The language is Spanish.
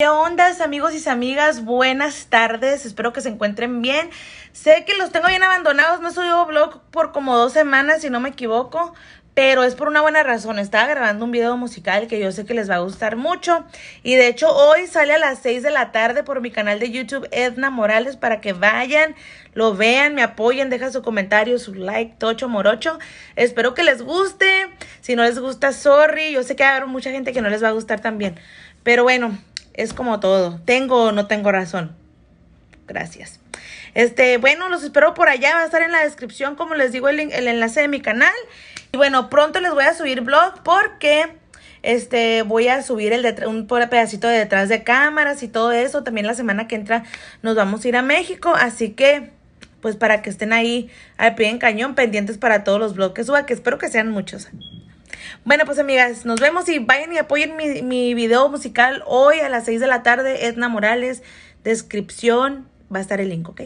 ¿Qué onda amigos y amigas? Buenas tardes, espero que se encuentren bien. Sé que los tengo bien abandonados, no he subido blog por como dos semanas si no me equivoco, pero es por una buena razón. Estaba grabando un video musical que yo sé que les va a gustar mucho y de hecho hoy sale a las 6 de la tarde por mi canal de YouTube Edna Morales para que vayan, lo vean, me apoyen, dejen su comentario, su like, tocho morocho. Espero que les guste, si no les gusta, sorry, yo sé que hay mucha gente que no les va a gustar también, pero bueno. Es como todo. Tengo o no tengo razón. Gracias. Este, bueno, los espero por allá. Va a estar en la descripción, como les digo, el, el enlace de mi canal. Y bueno, pronto les voy a subir blog porque este, voy a subir el un pedacito de detrás de cámaras y todo eso. También la semana que entra nos vamos a ir a México. Así que, pues para que estén ahí al pie en cañón, pendientes para todos los bloques. que suba, que espero que sean muchos. Bueno, pues amigas, nos vemos y vayan y apoyen mi, mi video musical hoy a las 6 de la tarde, Edna Morales, descripción, va a estar el link, ¿ok?